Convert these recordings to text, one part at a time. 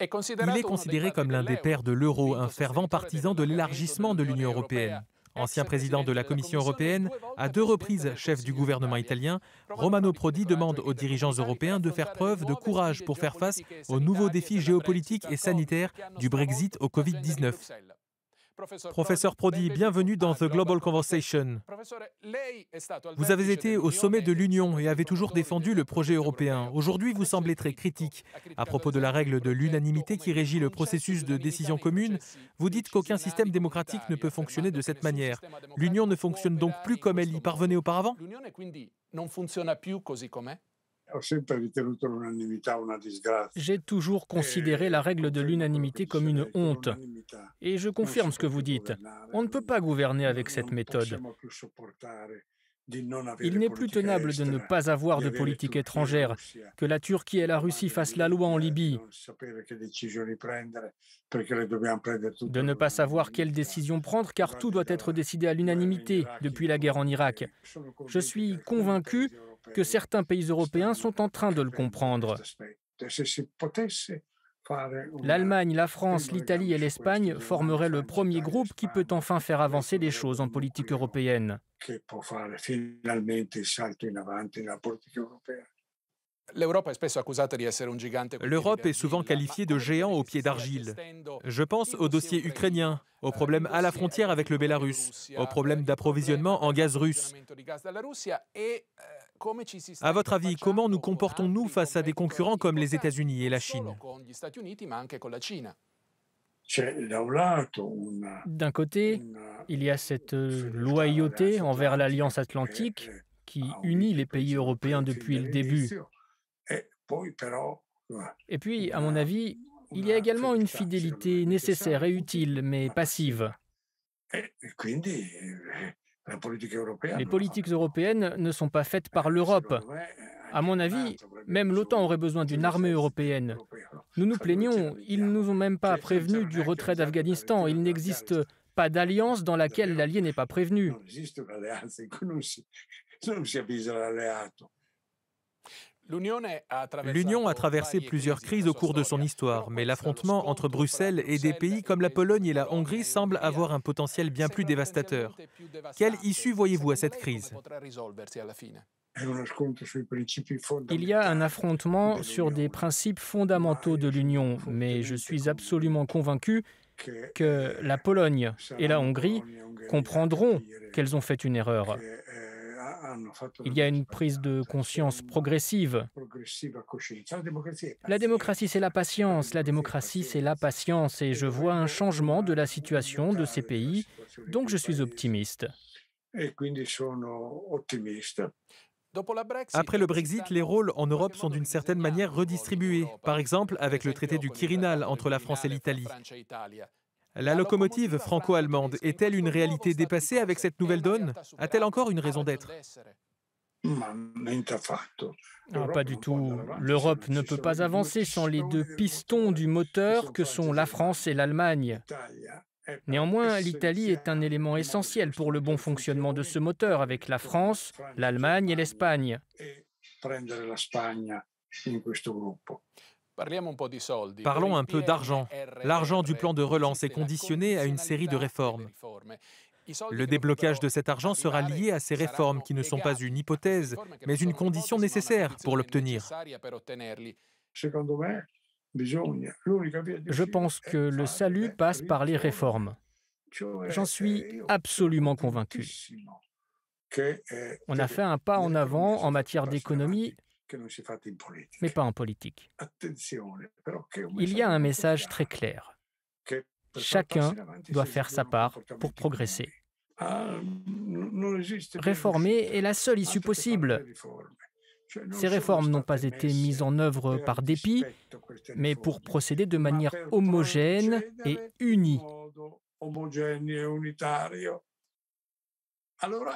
Il est considéré comme l'un des pères de l'euro, un fervent partisan de l'élargissement de l'Union européenne. Ancien président de la Commission européenne, à deux reprises chef du gouvernement italien, Romano Prodi demande aux dirigeants européens de faire preuve de courage pour faire face aux nouveaux défis géopolitiques et sanitaires du Brexit au Covid-19. Professeur Prodi, bienvenue dans The Global Conversation. Vous avez été au sommet de l'Union et avez toujours défendu le projet européen. Aujourd'hui, vous semblez très critique. À propos de la règle de l'unanimité qui régit le processus de décision commune, vous dites qu'aucun système démocratique ne peut fonctionner de cette manière. L'Union ne fonctionne donc plus comme elle y parvenait auparavant j'ai toujours considéré eh, la règle de l'unanimité comme une honte. Et je confirme ce que vous dites. On ne peut pas gouverner avec cette méthode. Il n'est plus tenable de ne pas avoir de politique étrangère, que la Turquie et la Russie fassent la loi en Libye, de ne pas savoir quelles décisions prendre car tout doit être décidé à l'unanimité depuis la guerre en Irak. Je suis convaincu que certains pays européens sont en train de le comprendre. L'Allemagne, la France, l'Italie et l'Espagne formeraient le premier groupe qui peut enfin faire avancer les choses en politique européenne. L'Europe est souvent qualifiée de géant au pied d'argile. Je pense au dossier ukrainien, aux problèmes à la frontière avec le Bélarus, aux problèmes d'approvisionnement en gaz russe. À votre avis, comment nous comportons-nous face à des concurrents comme les États-Unis et la Chine D'un côté, il y a cette euh, loyauté envers l'Alliance atlantique eh, qui unit les pays européens depuis le début. E et puis, à mon avis, il y a également une fidélité nécessaire et utile, mais passive. E eh, les hein. politiques européennes ne sont pas faites par euh, l'Europe. Hein, à mon avis, même l'OTAN aurait besoin d'une armée européenne. Nous nous plaignons, ils ne nous ont même pas prévenus du retrait d'Afghanistan. Il n'existe pas d'alliance dans laquelle l'allié n'est pas prévenu. L'Union a traversé plusieurs crises au cours de son histoire, mais l'affrontement entre Bruxelles et des pays comme la Pologne et la Hongrie semble avoir un potentiel bien plus dévastateur. Quelle issue voyez-vous à cette crise il y a un affrontement sur des principes fondamentaux de l'Union, mais je suis absolument convaincu que la Pologne et la Hongrie comprendront qu'elles ont fait une erreur. Euh, il y a une prise de conscience progressive. La démocratie, c'est la patience. La démocratie, c'est la patience. Et je vois un changement de la situation de ces pays. Donc je suis optimiste. Après le Brexit, les rôles en Europe sont d'une certaine manière redistribués, par exemple avec le traité du Quirinal entre la France et l'Italie. La ah bah, locomotive franco-allemande est-elle une réalité dépassée avec cette nouvelle donne A-t-elle encore une raison d'être ah, pas du tout. L'Europe ne peut pas avancer sans les deux pistons du moteur que sont la France et l'Allemagne. Néanmoins, l'Italie est un élément essentiel pour le bon fonctionnement de ce moteur avec la France, l'Allemagne et l'Espagne. E Parlons un peu d'argent. L'argent du plan de relance est conditionné à une série de réformes. Le déblocage de cet argent sera lié à ces réformes qui ne sont pas une hypothèse, mais une condition nécessaire pour l'obtenir. Je pense que le salut passe par les réformes. J'en suis eh, absolument convaincu. Eh, On a fait un pas en avant en matière d'économie mais pas en politique. Il y a un message très clair. Chacun doit faire sa part pour progresser. Ah, Réformer est la seule issue possible. Ces réformes n'ont pas été mises en œuvre par dépit, mais pour procéder de manière homogène et unie.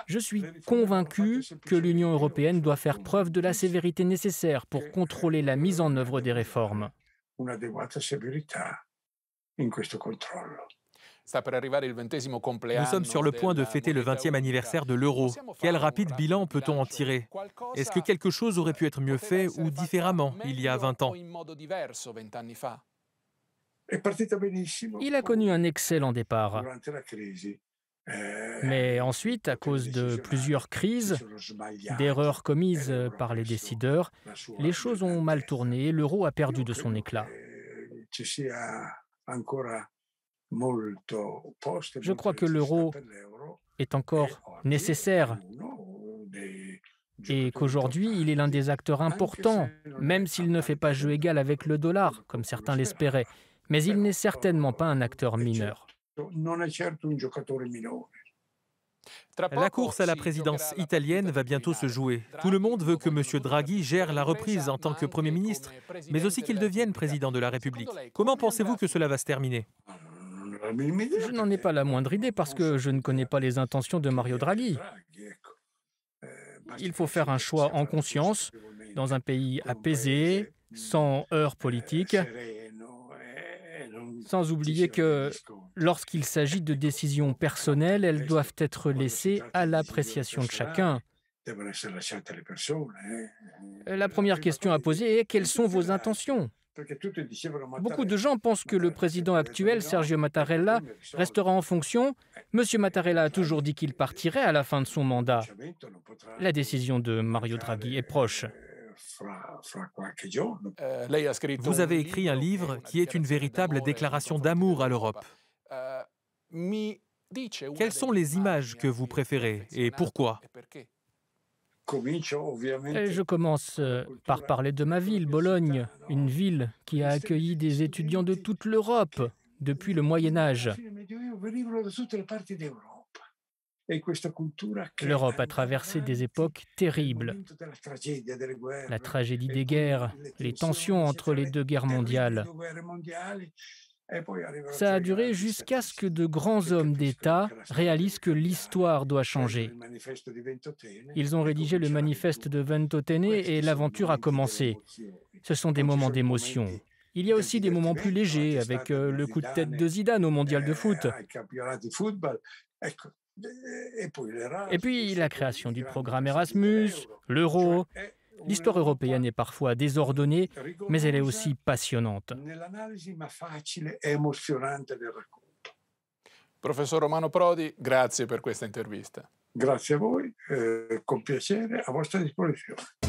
Je suis convaincu que l'Union européenne doit faire preuve de la sévérité nécessaire pour contrôler la mise en œuvre des réformes. Nous sommes sur le point de fêter le 20e anniversaire de l'euro. Quel rapide bilan peut-on en tirer Est-ce que quelque chose aurait pu être mieux fait ou différemment il y a 20 ans Il a connu un excellent départ. Euh, mais ensuite, à cause de plusieurs crises, d'erreurs commises par les décideurs, les choses ont mal tourné et l'euro a perdu de son éclat. Je crois que l'euro est encore nécessaire et qu'aujourd'hui, il est l'un des acteurs importants, même s'il ne fait pas jeu égal avec le dollar, comme certains l'espéraient. Mais il euh, n'est certainement pas un acteur mineur. La course à la présidence italienne va bientôt se jouer. Tout le monde veut que M. Draghi gère la reprise en tant que Premier ministre, mais aussi qu'il devienne président de la République. Comment pensez-vous que cela va se terminer Je n'en ai pas la moindre idée parce que je ne connais pas les intentions de Mario Draghi. Eh, Il faut faire un choix en conscience, dans un pays apaisé, sans heurts eh, politiques. Sans oublier que lorsqu'il s'agit de décisions personnelles, elles doivent être laissées à l'appréciation de chacun. La première question à poser est quelles sont vos intentions Beaucoup de gens pensent que le président actuel, Sergio Mattarella, restera en fonction. Monsieur Mattarella a toujours dit qu'il partirait à la fin de son mandat. La décision de Mario Draghi est proche. Euh, vous avez écrit un livre qui est une véritable déclaration d'amour à l'Europe. Euh, Quelles sont les images que vous préférez et pourquoi e eh, je commence euh, par parler de ma ville, Bologne, une ville qui a accueilli des étudiants de toute l'Europe depuis le Moyen Âge. E L'Europe a traversé des époques terribles. La tragédie e des guerres, les tensions entre les deux guerres mondiales. E Ça a duré jusqu'à ce que de grands hommes d'État réalisent que l'histoire doit changer. Ils ont rédigé le manifeste de Ventotene et l'aventure a commencé. Ce sont des moments d'émotion. Il y a aussi des moments plus légers, avec euh, le coup de tête de Zidane au mondial de eh, foot. Et puis la création du programme Erasmus, l'euro. L'histoire européenne est parfois désordonnée, mais elle est aussi passionnante. E Professor Romano Prodi, grazie per questa intervista. Merci à vous, avec con piacere, a vostra